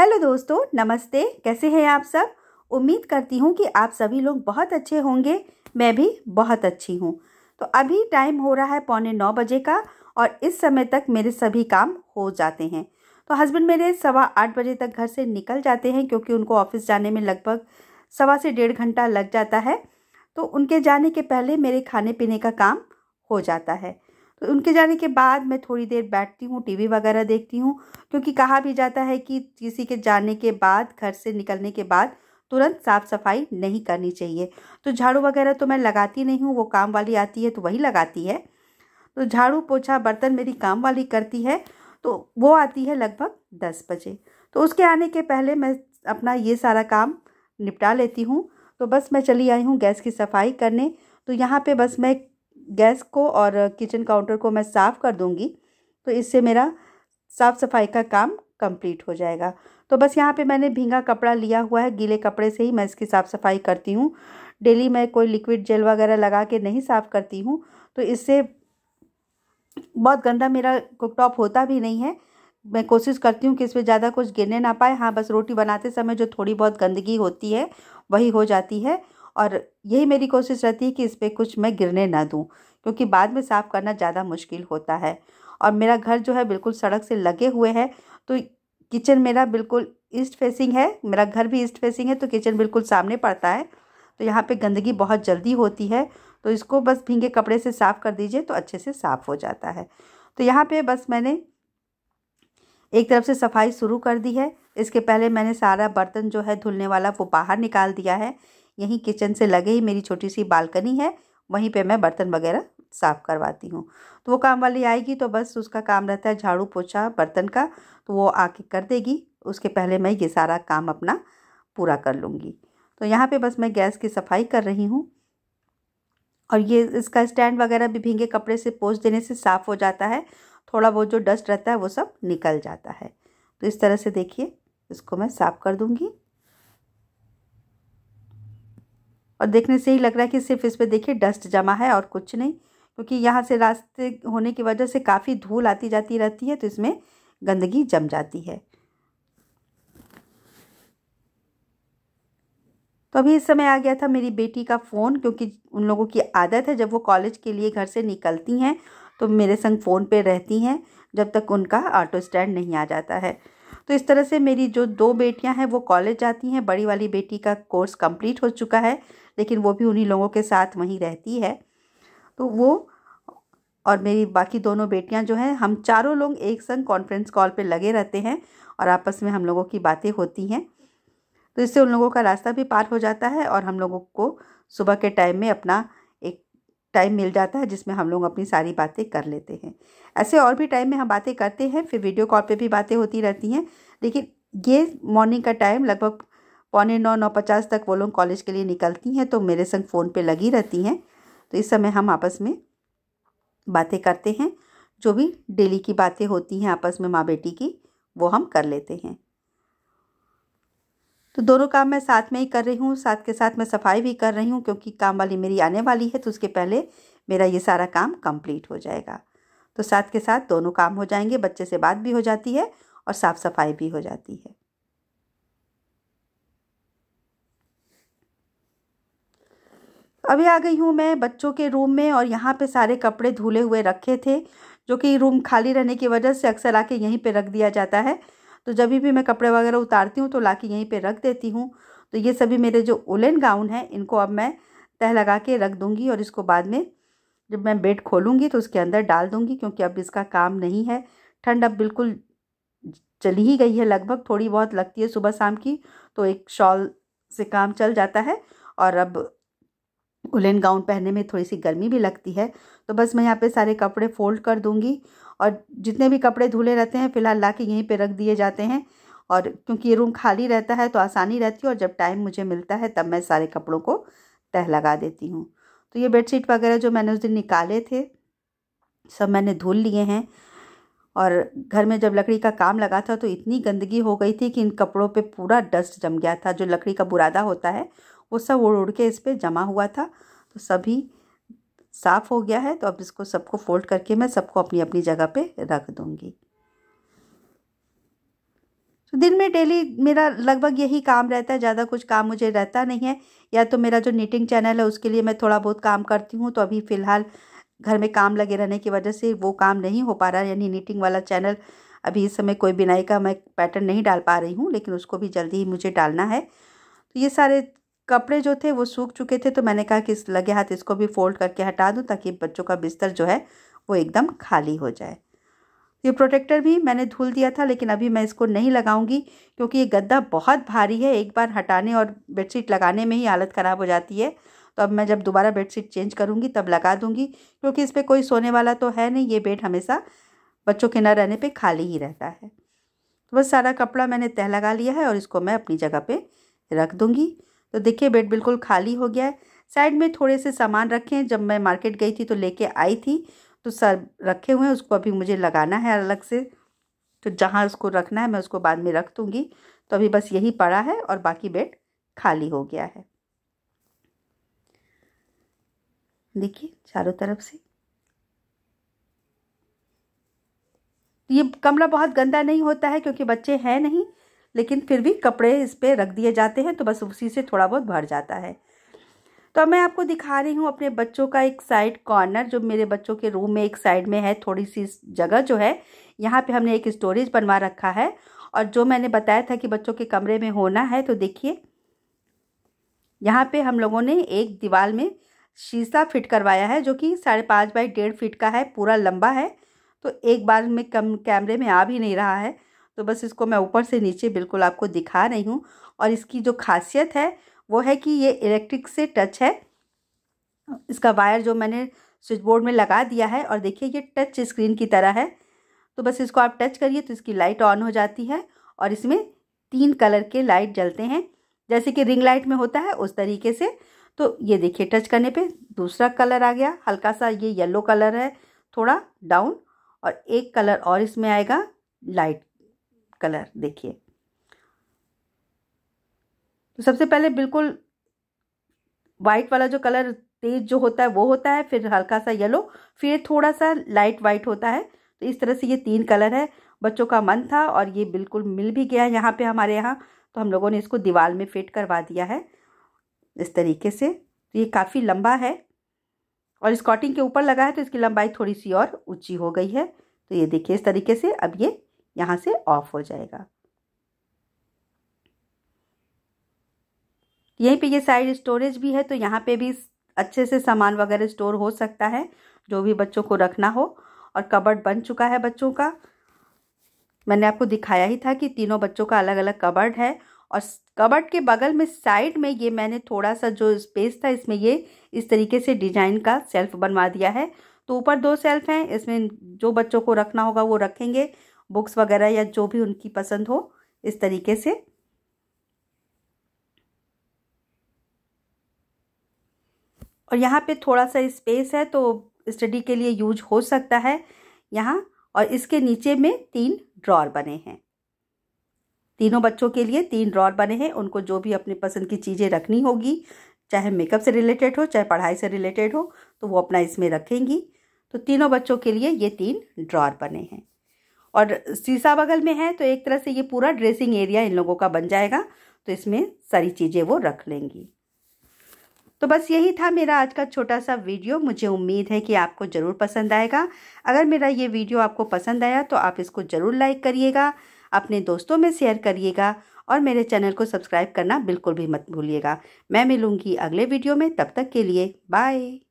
hello दोस्तों नमस्ते कैसे हैं आप सब उम्मीद करती हूँ कि आप सभी लोग बहुत अच्छे होंगे मैं भी बहुत अच्छी हूँ तो अभी टाइम हो रहा है पौने नौ बजे का और इस समय तक मेरे सभी काम हो जाते हैं तो हस्बैंड मेरे सवा आठ बजे तक घर से निकल जाते हैं क्योंकि उनको ऑफिस जाने में लगभग सवा से डेढ़ घंटा लग जाता है तो उनके जाने के पहले मेरे खाने पीने का काम हो जाता है तो उनके जाने के बाद मैं थोड़ी देर बैठती हूँ टीवी वगैरह देखती हूँ क्योंकि कहा भी जाता है कि किसी के जाने के बाद घर से निकलने के बाद तुरंत साफ़ सफाई नहीं करनी चाहिए तो झाड़ू वगैरह तो मैं लगाती नहीं हूँ वो काम वाली आती है तो वही लगाती है तो झाड़ू पोछा बर्तन मेरी काम वाली करती है तो वो आती है लगभग दस बजे तो उसके आने के पहले मैं अपना ये सारा काम निपटा लेती हूँ तो बस मैं चली आई हूँ गैस की सफाई करने तो यहाँ पे बस मैं गैस को और किचन काउंटर को मैं साफ़ कर दूँगी तो इससे मेरा साफ़ सफाई का काम कंप्लीट हो जाएगा तो बस यहाँ पे मैंने भींगा कपड़ा लिया हुआ है गीले कपड़े से ही मैं इसकी साफ़ सफाई करती हूँ डेली मैं कोई लिक्विड जेल वगैरह लगा के नहीं साफ़ करती हूँ तो इससे बहुत गंदा मेरा कुकटॉप होता भी नहीं है मैं कोशिश करती हूँ कि इसमें ज़्यादा कुछ गिरने ना पाए हाँ बस रोटी बनाते समय जो थोड़ी बहुत गंदगी होती है वही हो जाती है और यही मेरी कोशिश रहती है कि इस पर कुछ मैं गिरने ना दूँ क्योंकि बाद में साफ़ करना ज़्यादा मुश्किल होता है और मेरा घर जो है बिल्कुल सड़क से लगे हुए है तो किचन मेरा बिल्कुल ईस्ट फेसिंग है मेरा घर भी ईस्ट फेसिंग है तो किचन बिल्कुल सामने पड़ता है तो यहाँ पे गंदगी बहुत जल्दी होती है तो इसको बस भींगे कपड़े से साफ़ कर दीजिए तो अच्छे से साफ़ हो जाता है तो यहाँ पे बस मैंने एक तरफ से सफाई शुरू कर दी है इसके पहले मैंने सारा बर्तन जो है धुलने वाला वो बाहर निकाल दिया है यहीं किचन से लगे ही मेरी छोटी सी बालकनी है वहीं पे मैं बर्तन वगैरह साफ़ करवाती हूँ तो वो काम वाली आएगी तो बस उसका काम रहता है झाड़ू पोछा बर्तन का तो वो आके कर देगी उसके पहले मैं ये सारा काम अपना पूरा कर लूँगी तो यहाँ पे बस मैं गैस की सफाई कर रही हूँ और ये इसका स्टैंड वगैरह भी भींगे कपड़े से पोछ देने से साफ़ हो जाता है थोड़ा बहुत जो डस्ट रहता है वो सब निकल जाता है तो इस तरह से देखिए इसको मैं साफ़ कर दूँगी और देखने से ही लग रहा है कि सिर्फ इस पर देखिए डस्ट जमा है और कुछ नहीं क्योंकि यहाँ से रास्ते होने की वजह से काफ़ी धूल आती जाती रहती है तो इसमें गंदगी जम जाती है तो अभी इस समय आ गया था मेरी बेटी का फ़ोन क्योंकि उन लोगों की आदत है जब वो कॉलेज के लिए घर से निकलती हैं तो मेरे संग फ़ोन पे रहती हैं जब तक उनका ऑटो स्टैंड नहीं आ जाता है तो इस तरह से मेरी जो दो बेटियां हैं वो कॉलेज जाती हैं बड़ी वाली बेटी का कोर्स कंप्लीट हो चुका है लेकिन वो भी उन्हीं लोगों के साथ वहीं रहती है तो वो और मेरी बाकी दोनों बेटियां जो हैं हम चारों लोग एक संग कॉन्फ्रेंस कॉल पे लगे रहते हैं और आपस में हम लोगों की बातें होती हैं तो इससे उन लोगों का रास्ता भी पार हो जाता है और हम लोगों को सुबह के टाइम में अपना एक टाइम मिल जाता है जिसमें हम लोग अपनी सारी बातें कर लेते हैं ऐसे और भी टाइम में हम बातें करते हैं फिर वीडियो कॉल पर भी बातें होती रहती हैं लेकिन ये मॉर्निंग का टाइम लगभग पौने नौ नौ पचास तक वो लोग कॉलेज के लिए निकलती हैं तो मेरे संग फ़ोन पे लगी रहती हैं तो इस समय हम आपस में बातें करते हैं जो भी डेली की बातें होती हैं आपस में माँ बेटी की वो हम कर लेते हैं तो दोनों काम मैं साथ में ही कर रही हूँ साथ के साथ मैं सफाई भी कर रही हूँ क्योंकि काम वाली मेरी आने वाली है तो उसके पहले मेरा ये सारा काम कंप्लीट हो जाएगा तो साथ के साथ दोनों काम हो जाएंगे बच्चे से बात भी हो जाती है और साफ़ सफाई भी हो जाती है अभी आ गई हूँ मैं बच्चों के रूम में और यहाँ पे सारे कपड़े धुले हुए रखे थे जो कि रूम खाली रहने की वजह से अक्सर आके यहीं पे रख दिया जाता है तो जब भी मैं कपड़े वगैरह उतारती हूँ तो ला के यहीं पर रख देती हूँ तो ये सभी मेरे जो उलन गाउन है इनको अब मैं तह लगा के रख दूँगी और इसको बाद में जब मैं बेड खोलूँगी तो उसके अंदर डाल दूँगी क्योंकि अब इसका काम नहीं है ठंड अब बिल्कुल चली ही गई है लगभग थोड़ी बहुत लगती है सुबह शाम की तो एक शॉल से काम चल जाता है और अब उलन गाउन पहनने में थोड़ी सी गर्मी भी लगती है तो बस मैं यहाँ पे सारे कपड़े फोल्ड कर दूँगी और जितने भी कपड़े धुले रहते हैं फ़िलहाल ला के यहीं पर रख दिए जाते हैं और क्योंकि ये रूम खाली रहता है तो आसानी रहती है और जब टाइम मुझे मिलता है तब मैं सारे कपड़ों को तह लगा देती हूँ तो ये बेडशीट वगैरह जो मैंने उस दिन निकाले थे सब मैंने धुल लिए हैं और घर में जब लकड़ी का काम लगा था तो इतनी गंदगी हो गई थी कि इन कपड़ों पे पूरा डस्ट जम गया था जो लकड़ी का बुरादा होता है वो सब उड़ उड़ के इस पर जमा हुआ था तो सभी साफ़ हो गया है तो अब इसको सबको फोल्ड करके मैं सबको अपनी अपनी जगह पे रख दूँगी तो दिन में डेली मेरा लगभग यही काम रहता है ज़्यादा कुछ काम मुझे रहता नहीं है या तो मेरा जो नीटिंग चैनल है उसके लिए मैं थोड़ा बहुत काम करती हूँ तो अभी फ़िलहाल घर में काम लगे रहने की वजह से वो काम नहीं हो पा रहा यानी नीटिंग वाला चैनल अभी इस समय कोई बिनाई का मैं पैटर्न नहीं डाल पा रही हूँ लेकिन उसको भी जल्दी ही मुझे डालना है तो ये सारे कपड़े जो थे वो सूख चुके थे तो मैंने कहा कि इस लगे हाथ इसको भी फोल्ड करके हटा दूँ ताकि बच्चों का बिस्तर जो है वो एकदम खाली हो जाए ये प्रोटेक्टर भी मैंने धुल दिया था लेकिन अभी मैं इसको नहीं लगाऊंगी क्योंकि ये गद्दा बहुत भारी है एक बार हटाने और बेडशीट लगाने में ही हालत ख़राब हो जाती है तो अब मैं जब दोबारा बेडशीट चेंज करूँगी तब लगा दूंगी क्योंकि इस पर कोई सोने वाला तो है नहीं ये बेड हमेशा बच्चों के न रहने पर खाली ही रहता है तो बस सारा कपड़ा मैंने तह लगा लिया है और इसको मैं अपनी जगह पर रख दूँगी तो देखिए बेड बिल्कुल खाली हो गया है साइड में थोड़े से सामान रखे हैं जब मैं मार्केट गई थी तो लेके आई थी तो सर रखे हुए हैं उसको अभी मुझे लगाना है अलग से तो जहाँ उसको रखना है मैं उसको बाद में रख दूँगी तो अभी बस यही पड़ा है और बाकी बेड खाली हो गया है देखिए चारों तरफ से ये कमरा बहुत गंदा नहीं होता है क्योंकि बच्चे हैं नहीं लेकिन फिर भी कपड़े इस पर रख दिए जाते हैं तो बस उसी से थोड़ा बहुत भर जाता है तो मैं आपको दिखा रही हूँ अपने बच्चों का एक साइड कॉर्नर जो मेरे बच्चों के रूम में एक साइड में है थोड़ी सी जगह जो है यहाँ पे हमने एक स्टोरेज बनवा रखा है और जो मैंने बताया था कि बच्चों के कमरे में होना है तो देखिए यहाँ पे हम लोगों ने एक दीवार में शीशा फिट करवाया है जो कि साढ़े पाँच बाई डेढ़ फिट का है पूरा लंबा है तो एक बार में कम कैमरे में आ भी नहीं रहा है तो बस इसको मैं ऊपर से नीचे बिल्कुल आपको दिखा रही हूँ और इसकी जो खासियत है वो है कि ये इलेक्ट्रिक से टच है इसका वायर जो मैंने स्विच बोर्ड में लगा दिया है और देखिए ये टच स्क्रीन की तरह है तो बस इसको आप टच करिए तो इसकी लाइट ऑन हो जाती है और इसमें तीन कलर के लाइट जलते हैं जैसे कि रिंग लाइट में होता है उस तरीके से तो ये देखिए टच करने पे दूसरा कलर आ गया हल्का सा ये येलो कलर है थोड़ा डाउन और एक कलर और इसमें आएगा लाइट कलर देखिए तो सबसे पहले बिल्कुल वाइट वाला जो कलर तेज जो होता है वो होता है फिर हल्का सा येलो फिर थोड़ा सा लाइट वाइट होता है तो इस तरह से ये तीन कलर है बच्चों का मन था और ये बिल्कुल मिल भी गया यहाँ पे हमारे यहाँ तो हम लोगों ने इसको दीवार में फिट करवा दिया है इस तरीके से तो ये काफ़ी लंबा है और इस कॉटिंग के ऊपर लगा है तो इसकी लंबाई थोड़ी सी और ऊंची हो गई है तो ये देखिए इस तरीके से अब ये यहाँ से ऑफ हो जाएगा यहीं पे ये साइड स्टोरेज भी है तो यहाँ पे भी अच्छे से सामान वगैरह स्टोर हो सकता है जो भी बच्चों को रखना हो और कबर्ड बन चुका है बच्चों का मैंने आपको दिखाया ही था कि तीनों बच्चों का अलग अलग कबर्ड है और कबर्ड के बगल में साइड में ये मैंने थोड़ा सा जो स्पेस था इसमें ये इस तरीके से डिजाइन का सेल्फ बनवा दिया है तो ऊपर दो सेल्फ हैं इसमें जो बच्चों को रखना होगा वो रखेंगे बुक्स वगैरह या जो भी उनकी पसंद हो इस तरीके से और यहाँ पे थोड़ा सा स्पेस है तो स्टडी के लिए यूज हो सकता है यहाँ और इसके नीचे में तीन ड्रॉर बने हैं तीनों बच्चों के लिए तीन ड्रॉर बने हैं उनको जो भी अपने पसंद की चीज़ें रखनी होगी चाहे मेकअप से रिलेटेड हो चाहे पढ़ाई से रिलेटेड हो तो वो अपना इसमें रखेंगी तो तीनों बच्चों के लिए ये तीन ड्रॉर बने हैं और शीशा बगल में है तो एक तरह से ये पूरा ड्रेसिंग एरिया इन लोगों का बन जाएगा तो इसमें सारी चीज़ें वो रख लेंगी तो बस यही था मेरा आज का छोटा सा वीडियो मुझे उम्मीद है कि आपको ज़रूर पसंद आएगा अगर मेरा ये वीडियो आपको पसंद आया तो आप इसको ज़रूर लाइक करिएगा अपने दोस्तों में शेयर करिएगा और मेरे चैनल को सब्सक्राइब करना बिल्कुल भी मत भूलिएगा मैं मिलूँगी अगले वीडियो में तब तक के लिए बाय